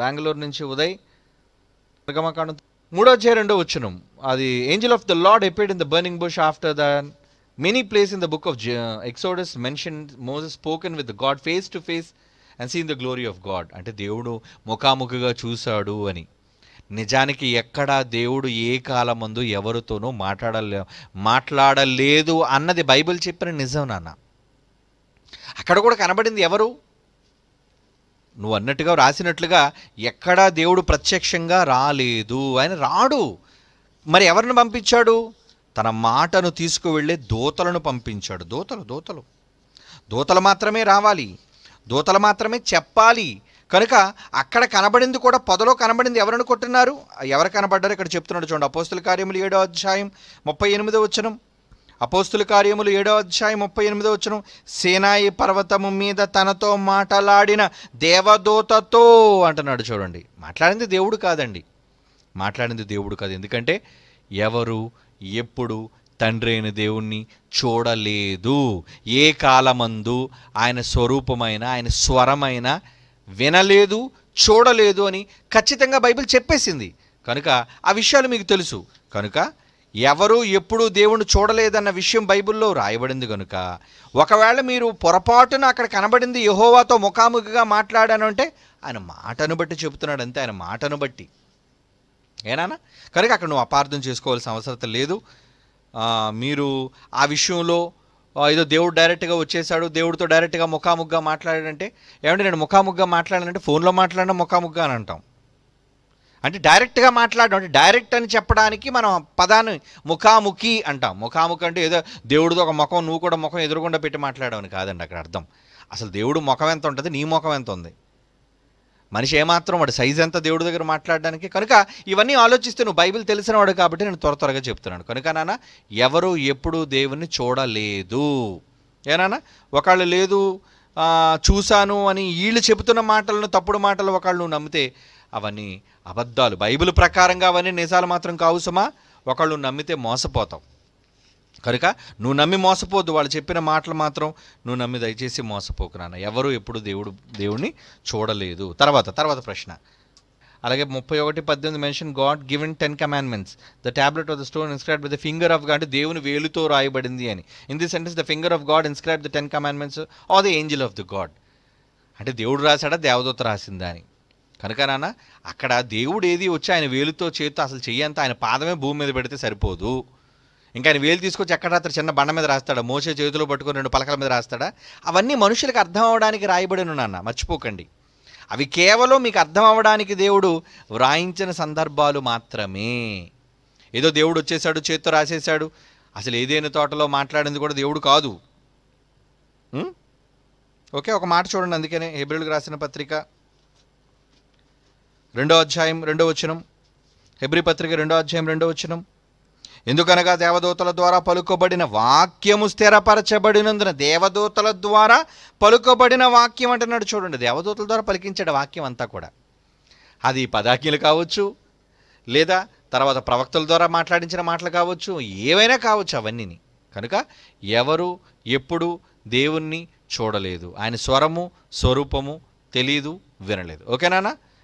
బెంగళూరు నుంచి ఉదయ్ నిర్గమకాండం మూడో చే రెండో వచ్చునం అది angel of the Lord appeared in the burning bush after the many place in the book of Exodus mention Moses spoken with God face to face and seen the glory of God అంటే దేవుడు ముఖాముఖిగా చూశాడు అని నిజానికి ఎక్కడా దేవుడు ఏ కాలమందు ఎవరితోనూ మాట్లాడలే మాట్లాడలేదు అన్నది బైబిల్ చెప్పిన నిజం నాన్న అక్కడ కూడా కనబడింది ఎవరు నువ్వు అన్నట్టుగా రాసినట్లుగా ఎక్కడా దేవుడు ప్రత్యక్షంగా రాలేదు ఆయన రాడు మరి ఎవరిని పంపించాడు తన మాటను తీసుకువెళ్ళే దోతలను పంపించాడు దోతలు దోతలు దోతలు మాత్రమే రావాలి దోతలు మాత్రమే చెప్పాలి కనుక అక్కడ కనబడింది కూడా పొదలో కనబడింది ఎవరిని కొట్టున్నారు ఎవరు కనబడ్డారు ఇక్కడ చెప్తున్నాడు చూడండి అపోస్తుల కార్యములు ఏడో అధ్యాయం ముప్పై ఎనిమిదో వచ్చినం అపోస్తుల కార్యములు ఏడో అధ్యాయం ముప్పై ఎనిమిదో వచ్చిన సేనాయి పర్వతము మీద తనతో మాట్లాడిన దేవదూతతో అంటున్నాడు చూడండి మాట్లాడింది దేవుడు కాదండి మాట్లాడింది దేవుడు కాదు ఎందుకంటే ఎవరు ఎప్పుడు తండ్రి అయిన దేవుణ్ణి చూడలేదు ఏ కాలమందు ఆయన స్వరూపమైన ఆయన స్వరమైన వినలేదు చూడలేదు అని ఖచ్చితంగా బైబిల్ చెప్పేసింది కనుక ఆ విషయాలు మీకు తెలుసు కనుక ఎవరూ ఎప్పుడూ దేవుణ్ణి చూడలేదన్న విషయం బైబిల్లో రాయబడింది కనుక ఒకవేళ మీరు పొరపాటున అక్కడ కనబడింది యహోవాతో ముఖాముఖిగా మాట్లాడాను అంటే ఆయన మాటను బట్టి చెబుతున్నాడు అంతే ఆయన మాటను బట్టి ఏనానా కనుక అక్కడ నువ్వు అపార్థం చేసుకోవాల్సిన అవసరం లేదు మీరు ఆ విషయంలో ఏదో దేవుడు డైరెక్ట్గా వచ్చేసాడు దేవుడితో డైరెక్ట్గా ముఖాముఖిగా మాట్లాడాడంటే ఏమంటే నేను ముఖాముఖిగా మాట్లాడానంటే ఫోన్లో మాట్లాడినా ముఖాముఖిగా అని అంటాం అంటే డైరెక్ట్గా మాట్లాడడం డైరెక్ట్ అని చెప్పడానికి మనం పదాన్ని ముఖాముఖి అంటాం ముఖాముఖి అంటే ఏదో దేవుడిది ఒక ముఖం నువ్వు కూడా ముఖం ఎదురుగుండా పెట్టి మాట్లాడమని కాదండి అక్కడ అర్థం అసలు దేవుడు ముఖం ఎంత ఉంటుంది నీ ముఖం ఎంత ఉంది మనిషి ఏమాత్రం వాడు సైజ్ ఎంత దేవుడి దగ్గర మాట్లాడడానికి కనుక ఇవన్నీ ఆలోచిస్తే నువ్వు బైబిల్ తెలిసిన వాడు కాబట్టి నేను త్వర త్వరగా చెప్తున్నాను కనుక నాన్న ఎవరు ఎప్పుడు దేవుణ్ణి చూడలేదు ఏనాన్న ఒకళ్ళు లేదు చూశాను అని వీళ్ళు చెబుతున్న మాటలను తప్పుడు మాటలు ఒకళ్ళు నమ్మితే అవన్నీ అబద్ధాలు బైబిల్ ప్రకారంగా అవన్నీ నిజాలు మాత్రం కావు సుమా ఒకళ్ళు నమ్మితే మోసపోతావు కనుక నువ్వు నమ్మి మోసపోద్దు వాళ్ళు చెప్పిన మాటలు మాత్రం నువ్వు నమ్మి దయచేసి మోసపోకు నాన్న ఎవరు ఎప్పుడు దేవుడు దేవుణ్ణి చూడలేదు తర్వాత తర్వాత ప్రశ్న అలాగే ముప్పై ఒకటి పద్దెనిమిది mention God given ten commandments the tablet of the stone inscribe the finger of God దేవుని వేలుతో రాయబడింది అని in the sentence the finger of God inscribe the ten commandments or the angel of the God అంటే దేవుడు రాశాడా దేవదూత రాసిందా అని కనుక నాన్న అక్కడ దేవుడు ఏది వచ్చి ఆయన వేలుతో చేతితో అసలు చెయ్యంత ఆయన పాదమే భూమి మీద పెడితే సరిపోదు ఇంకా ఆయన వేలు తీసుకొచ్చి ఎక్కడ అతను చిన్న బండ మీద రాస్తాడా మోసే చేతిలో పట్టుకుని రెండు పలకల మీద రాస్తాడా అవన్నీ మనుషులకు అర్థం అవడానికి రాయబడిను నాన్న మర్చిపోకండి అవి కేవలం మీకు అర్థం అవ్వడానికి దేవుడు వ్రాయించిన సందర్భాలు మాత్రమే ఏదో దేవుడు వచ్చేసాడు చేత్తో రాసేసాడు అసలు ఏదైనా తోటలో మాట్లాడింది కూడా దేవుడు కాదు ఓకే ఒక మాట చూడండి అందుకనే ఏబ్రిల్కి రాసిన పత్రిక రెండో అధ్యాయం రెండో వచనం హెబ్రి పత్రిక రెండో అధ్యాయం రెండో వచనం ఎందుకనగా దేవదూతల ద్వారా పలుకోబడిన వాక్యము స్థిరపరచబడినందున దేవదూతల ద్వారా పలుకోబడిన వాక్యం అంటున్నాడు చూడండి దేవదూతల ద్వారా పలికించాడు వాక్యం అంతా కూడా అది పదాకీలు కావచ్చు లేదా తర్వాత ప్రవక్తల ద్వారా మాట్లాడించిన మాటలు కావచ్చు ఏవైనా కావచ్చు అవన్నీని కనుక ఎవరు ఎప్పుడు దేవుణ్ణి చూడలేదు ఆయన స్వరము స్వరూపము తెలీదు వినలేదు ఓకేనా